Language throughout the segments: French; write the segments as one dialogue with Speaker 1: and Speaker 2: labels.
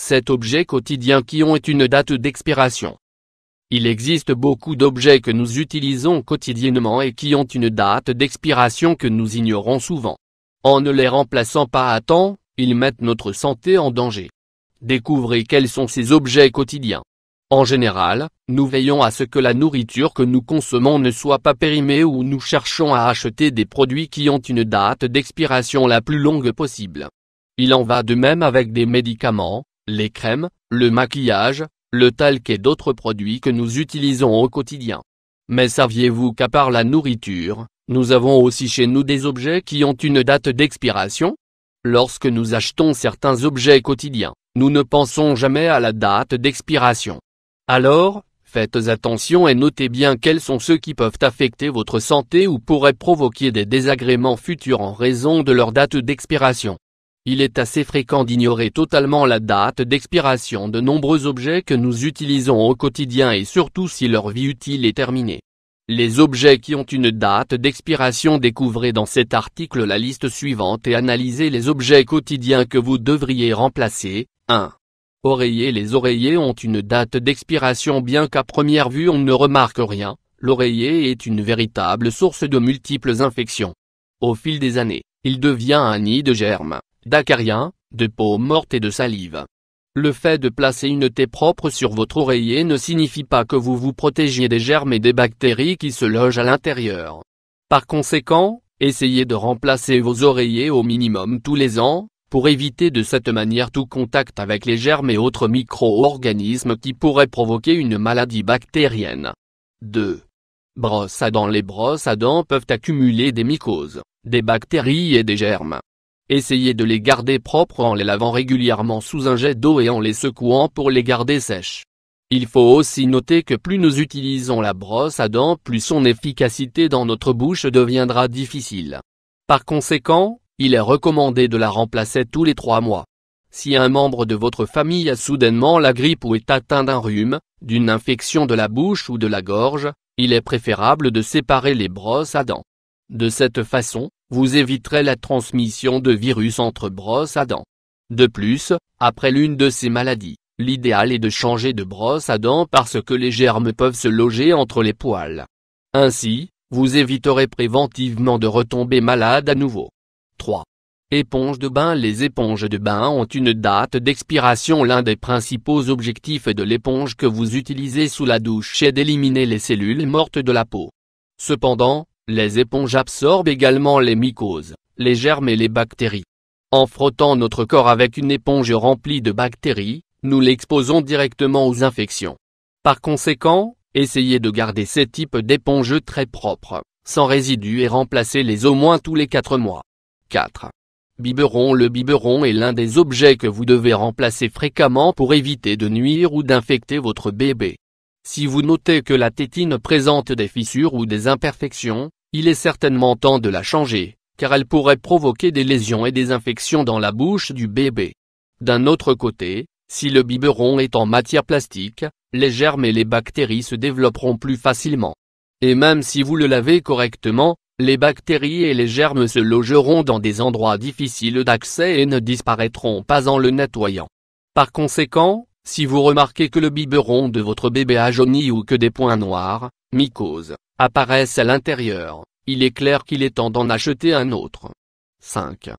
Speaker 1: cet objet quotidien qui ont une date d'expiration. Il existe beaucoup d'objets que nous utilisons quotidiennement et qui ont une date d'expiration que nous ignorons souvent. En ne les remplaçant pas à temps, ils mettent notre santé en danger. Découvrez quels sont ces objets quotidiens. En général, nous veillons à ce que la nourriture que nous consommons ne soit pas périmée ou nous cherchons à acheter des produits qui ont une date d'expiration la plus longue possible. Il en va de même avec des médicaments, les crèmes, le maquillage, le talc et d'autres produits que nous utilisons au quotidien. Mais saviez-vous qu'à part la nourriture, nous avons aussi chez nous des objets qui ont une date d'expiration Lorsque nous achetons certains objets quotidiens, nous ne pensons jamais à la date d'expiration. Alors, faites attention et notez bien quels sont ceux qui peuvent affecter votre santé ou pourraient provoquer des désagréments futurs en raison de leur date d'expiration. Il est assez fréquent d'ignorer totalement la date d'expiration de nombreux objets que nous utilisons au quotidien et surtout si leur vie utile est terminée. Les objets qui ont une date d'expiration découvrez dans cet article la liste suivante et analysez les objets quotidiens que vous devriez remplacer. 1. Oreiller Les oreillers ont une date d'expiration bien qu'à première vue on ne remarque rien, l'oreiller est une véritable source de multiples infections. Au fil des années, il devient un nid de germes d'acariens, de peau morte et de salive. Le fait de placer une thé propre sur votre oreiller ne signifie pas que vous vous protégiez des germes et des bactéries qui se logent à l'intérieur. Par conséquent, essayez de remplacer vos oreillers au minimum tous les ans, pour éviter de cette manière tout contact avec les germes et autres micro-organismes qui pourraient provoquer une maladie bactérienne. 2. Brosses à dents Les brosses à dents peuvent accumuler des mycoses, des bactéries et des germes. Essayez de les garder propres en les lavant régulièrement sous un jet d'eau et en les secouant pour les garder sèches. Il faut aussi noter que plus nous utilisons la brosse à dents plus son efficacité dans notre bouche deviendra difficile. Par conséquent, il est recommandé de la remplacer tous les trois mois. Si un membre de votre famille a soudainement la grippe ou est atteint d'un rhume, d'une infection de la bouche ou de la gorge, il est préférable de séparer les brosses à dents. De cette façon, vous éviterez la transmission de virus entre brosses à dents. De plus, après l'une de ces maladies, l'idéal est de changer de brosse à dents parce que les germes peuvent se loger entre les poils. Ainsi, vous éviterez préventivement de retomber malade à nouveau. 3. Éponge de bain Les éponges de bain ont une date d'expiration L'un des principaux objectifs de l'éponge que vous utilisez sous la douche est d'éliminer les cellules mortes de la peau. Cependant, les éponges absorbent également les mycoses, les germes et les bactéries. En frottant notre corps avec une éponge remplie de bactéries, nous l'exposons directement aux infections. Par conséquent, essayez de garder ces types d'éponges très propres, sans résidus et remplacez-les au moins tous les 4 mois. 4. Biberon Le biberon est l'un des objets que vous devez remplacer fréquemment pour éviter de nuire ou d'infecter votre bébé. Si vous notez que la tétine présente des fissures ou des imperfections, il est certainement temps de la changer, car elle pourrait provoquer des lésions et des infections dans la bouche du bébé. D'un autre côté, si le biberon est en matière plastique, les germes et les bactéries se développeront plus facilement. Et même si vous le lavez correctement, les bactéries et les germes se logeront dans des endroits difficiles d'accès et ne disparaîtront pas en le nettoyant. Par conséquent, si vous remarquez que le biberon de votre bébé a jauni ou que des points noirs, mycose apparaissent à l'intérieur, il est clair qu'il est temps d'en acheter un autre. 5.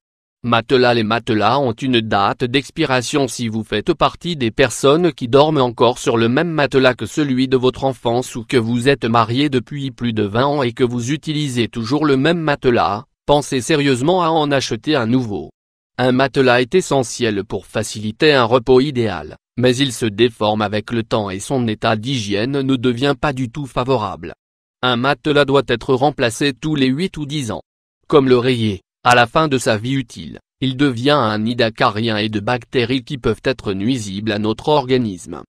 Speaker 1: Matelas Les matelas ont une date d'expiration si vous faites partie des personnes qui dorment encore sur le même matelas que celui de votre enfance ou que vous êtes marié depuis plus de 20 ans et que vous utilisez toujours le même matelas, pensez sérieusement à en acheter un nouveau. Un matelas est essentiel pour faciliter un repos idéal, mais il se déforme avec le temps et son état d'hygiène ne devient pas du tout favorable. Un matelas doit être remplacé tous les 8 ou 10 ans. Comme le rayé, à la fin de sa vie utile, il devient un nid d'acariens et de bactéries qui peuvent être nuisibles à notre organisme.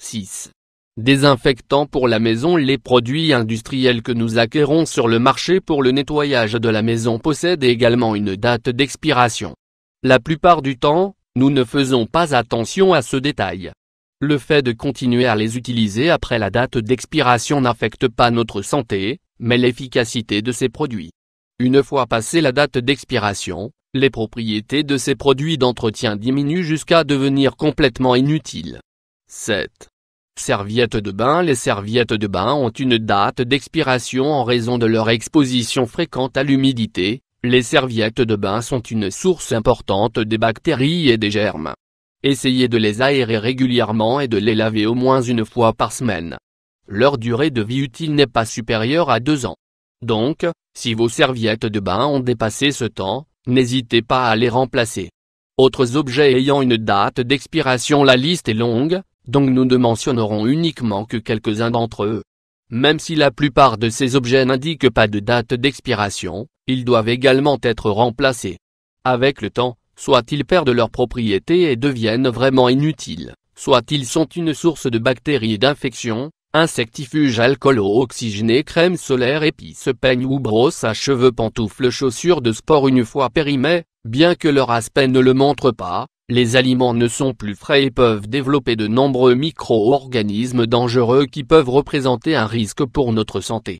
Speaker 1: 6. Désinfectant pour la maison Les produits industriels que nous acquérons sur le marché pour le nettoyage de la maison possèdent également une date d'expiration. La plupart du temps, nous ne faisons pas attention à ce détail. Le fait de continuer à les utiliser après la date d'expiration n'affecte pas notre santé, mais l'efficacité de ces produits. Une fois passée la date d'expiration, les propriétés de ces produits d'entretien diminuent jusqu'à devenir complètement inutiles. 7. Serviettes de bain Les serviettes de bain ont une date d'expiration en raison de leur exposition fréquente à l'humidité. Les serviettes de bain sont une source importante des bactéries et des germes. Essayez de les aérer régulièrement et de les laver au moins une fois par semaine. Leur durée de vie utile n'est pas supérieure à deux ans. Donc, si vos serviettes de bain ont dépassé ce temps, n'hésitez pas à les remplacer. Autres objets ayant une date d'expiration La liste est longue, donc nous ne mentionnerons uniquement que quelques-uns d'entre eux. Même si la plupart de ces objets n'indiquent pas de date d'expiration, ils doivent également être remplacés. Avec le temps, soit ils perdent leurs propriétés et deviennent vraiment inutiles, soit ils sont une source de bactéries et d'infections, insectifuges alcoolo-oxygénés crème solaire épices peigne ou brosse à cheveux pantoufles chaussures de sport une fois périmés, bien que leur aspect ne le montre pas, les aliments ne sont plus frais et peuvent développer de nombreux micro-organismes dangereux qui peuvent représenter un risque pour notre santé.